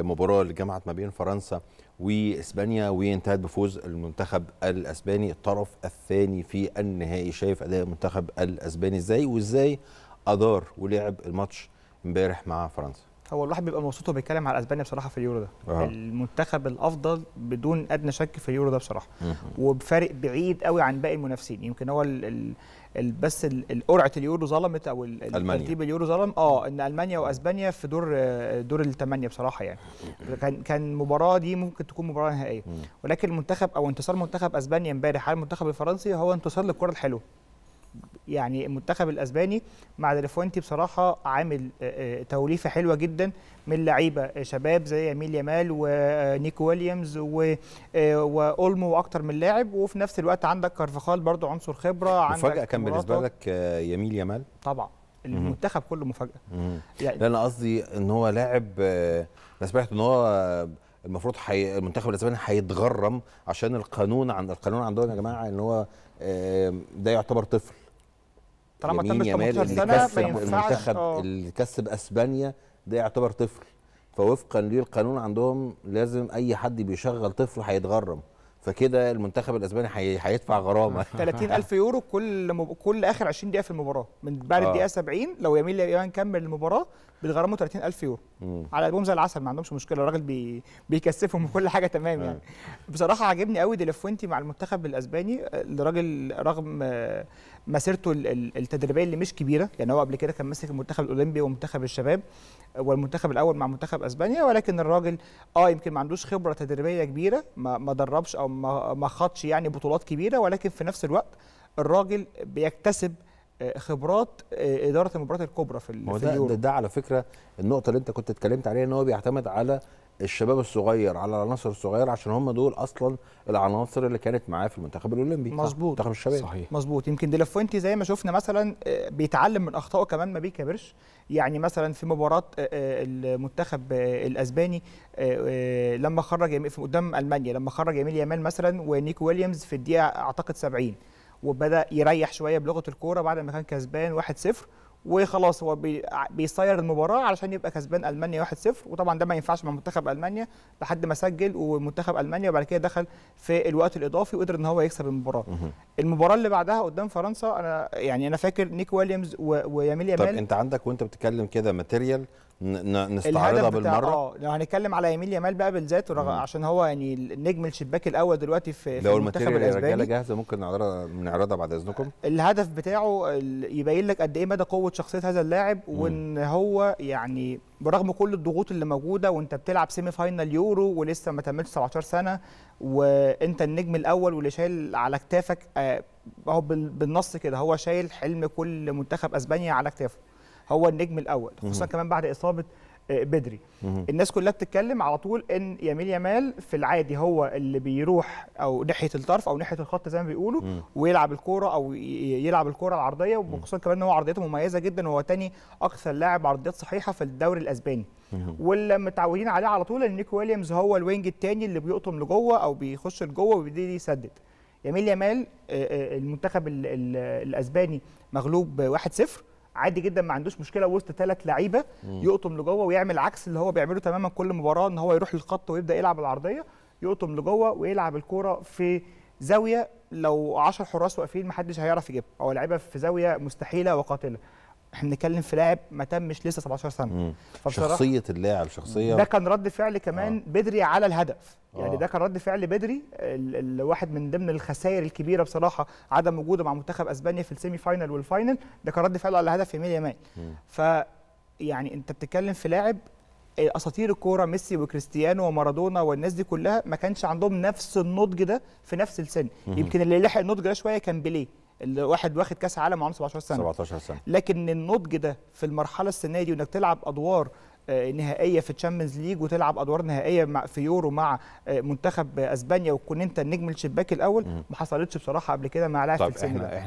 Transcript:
المباراه اللي جمعت ما بين فرنسا واسبانيا وانتهت بفوز المنتخب الاسباني الطرف الثاني في النهائي شايف اداء المنتخب الاسباني ازاي وازاي ادار ولعب الماتش امبارح مع فرنسا هو الواحد بيبقى مبسوط وهو بيتكلم على اسبانيا بصراحه في اليورو ده آه. المنتخب الافضل بدون ادنى شك في اليورو ده بصراحه وبفارق بعيد قوي عن باقي المنافسين يمكن هو ال ال بس قرعه اليورو ظلمت او ترتيب اليورو ظلم اه ان المانيا واسبانيا في دور دور الثمانيه بصراحه يعني كان كان المباراه دي ممكن تكون مباراه نهائيه ولكن المنتخب او انتصار منتخب اسبانيا امبارح على المنتخب الفرنسي هو انتصار للكره الحلوه يعني المنتخب الاسباني مع ديليفوينتي بصراحه عامل آه، آه، توليفه حلوه جدا من لعيبه آه، شباب زي ميل يامال ونيكو ويليامز واولمو واكتر من لاعب وفي نفس الوقت عندك كارفخال برضو عنصر خبره عندك مفاجاه كان بالنسبه لك يميل يامال طبعا المنتخب كله مفاجاه يعني لا انا قصدي ان هو لاعب انا سمعت ان هو المفروض حي... المنتخب الاسباني هيتغرم عشان القانون عند القانون عندهم يا جماعه ان هو ده يعتبر طفل طالما تم 18 سنه ما ينفعش المنتخب اه. اللي كسب اسبانيا ده يعتبر طفل فوفقا للقانون عندهم لازم اي حد بيشغل طفل هيتغرم فكده المنتخب الاسباني هيدفع غرامه 30000 يورو كل مب... كل اخر 20 دقيقه في المباراه من بعد آه. الدقيقه 70 لو يميل يمان كمل المباراه بالغرامه 30000 يورو مم. على البوم زي العسل ما عندهمش مشكله الراجل بي... بيكثفهم وكل حاجه تمام يعني آه. بصراحه عاجبني قوي ديلفوينتي مع المنتخب الاسباني آه، الراجل رغم آه، مسيرته التدريبيه اللي مش كبيره يعني هو قبل كده كان ماسك المنتخب الاولمبي ومنتخب الشباب والمنتخب الاول مع منتخب اسبانيا ولكن الراجل اه يمكن ما عندوش خبره تدريبيه كبيره ما, ما دربش او ما خاضش يعني بطولات كبيره ولكن في نفس الوقت الراجل بيكتسب آه، خبرات آه، اداره المباريات الكبرى في, في اليورو ده, ده على فكره النقطه اللي انت كنت اتكلمت عليها ان هو بيعتمد على الشباب الصغير على العناصر الصغيره عشان هم دول اصلا العناصر اللي كانت معاه في المنتخب الاولمبي مظبوط منتخب الشباب صحيح مظبوط يمكن ديلافوينتي زي ما شفنا مثلا آه، بيتعلم من اخطائه كمان ما بيكبرش يعني مثلا في مباراه آه، آه، المنتخب الاسباني لما خرج قدام المانيا لما خرج ايميل يامال مثلا ونيكو ويليامز في الدقيقه اعتقد 70 وبدا يريح شويه بلغه الكوره بعد ما كان كسبان 1-0 وخلاص هو بيصير المباراه علشان يبقى كسبان المانيا 1-0 وطبعا ده ما ينفعش مع منتخب المانيا لحد ما سجل ومنتخب المانيا وبعد كده دخل في الوقت الاضافي وقدر ان هو يكسب المباراه المباراه اللي بعدها قدام فرنسا انا يعني انا فاكر نيك ويليامز وياميل يامال طب انت عندك وانت بتتكلم كده ماتيريال نستعرضها بالمره اه لو هنتكلم على يمين يامال بقى بالذات عشان هو يعني نجم الشباك الاول دلوقتي في لو المنتخب الاسباني لو جاهزه ممكن نعرضها نعرضها بعد اذنكم الهدف بتاعه يبين لك قد ايه مدى قوه شخصيه هذا اللاعب وان هو يعني برغم كل الضغوط اللي موجوده وانت بتلعب سيمي فاينل يورو ولسه ما تمتش 17 سنه وانت النجم الاول واللي شايل على كتافك اهو آه، بالنص كده هو شايل حلم كل منتخب اسبانيا على كتافه هو النجم الاول خصوصا كمان بعد اصابه آه، بدري الناس كلها بتتكلم على طول ان يمين يمال في العادي هو اللي بيروح او ناحيه الطرف او ناحيه الخط زي ما بيقولوا ويلعب الكوره او يلعب الكوره العرضيه وخصوصا كمان ان هو عرضيته مميزه جدا وهو تاني اكثر لاعب عرضيات صحيحه في الدوري الاسباني واللي متعودين عليه على طول ان نيكو ويليامز هو الوينج الثاني اللي بيقطم لجوه او بيخش لجوه وبيبتدي يسدد يمين يمال آه، آه، المنتخب الاسباني مغلوب 1-0 عادي جدا ما عندوش مشكله وسط ثلاث لعيبه يقطم لجوه ويعمل عكس اللي هو بيعمله تماما كل مباراه ان هو يروح للخط ويبدا يلعب العرضيه يقطم لجوه ويلعب الكوره في زاويه لو 10 حراس واقفين محدش هيعرف يجيبها او لعيبه في زاويه مستحيله وقاتله احنا بنتكلم في لاعب ما تمش لسه 17 سنه شخصيه اللاعب شخصيه ده كان رد فعل كمان آه. بدري على الهدف يعني آه. ده كان رد فعل بدري الواحد من ضمن الخسائر الكبيره بصراحه عدم وجوده مع منتخب اسبانيا في السيمي فاينل والفاينل ده كان رد فعله على هدف ايميل يامال ف يعني انت بتتكلم في لاعب آه، اساطير الكوره ميسي وكريستيانو ومارادونا والناس دي كلها ما كانش عندهم نفس النضج ده في نفس السن يمكن اللي لحق النضج ده شويه كان بيليه الواحد واخد كاس عالم وعنده 17 سنه 17 سنه لكن النضج ده في المرحله السنه دي وانك تلعب ادوار آه، نهائيه في تشامبيونز ليج وتلعب ادوار نهائيه مع في يورو مع آه، منتخب اسبانيا وتكون انت النجم الشباك الاول ما حصلتش بصراحه قبل كده مع لاعب طيب، في السن ده